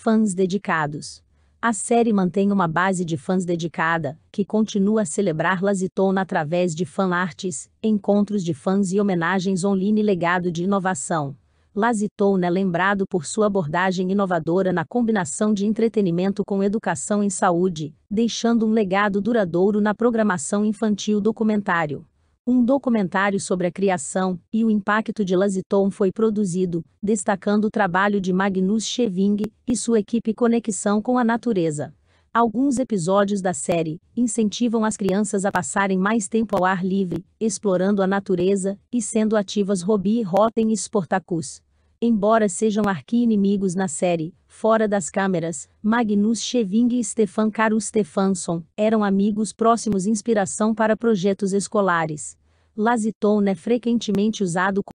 Fãs dedicados. A série mantém uma base de fãs dedicada, que continua a celebrar Lazitona através de fanarts, encontros de fãs e homenagens online legado de inovação. Lazitona é lembrado por sua abordagem inovadora na combinação de entretenimento com educação em saúde, deixando um legado duradouro na programação infantil documentário. Um documentário sobre a criação e o impacto de Laziton foi produzido, destacando o trabalho de Magnus Scheving e sua equipe Conexão com a Natureza. Alguns episódios da série incentivam as crianças a passarem mais tempo ao ar livre, explorando a natureza e sendo ativas Robi e Rotten e Sportacus. Embora sejam arqui-inimigos na série, fora das câmeras, Magnus Scheving e Stefan Karu Stefansson eram amigos próximos inspiração para projetos escolares. Laziton é frequentemente usado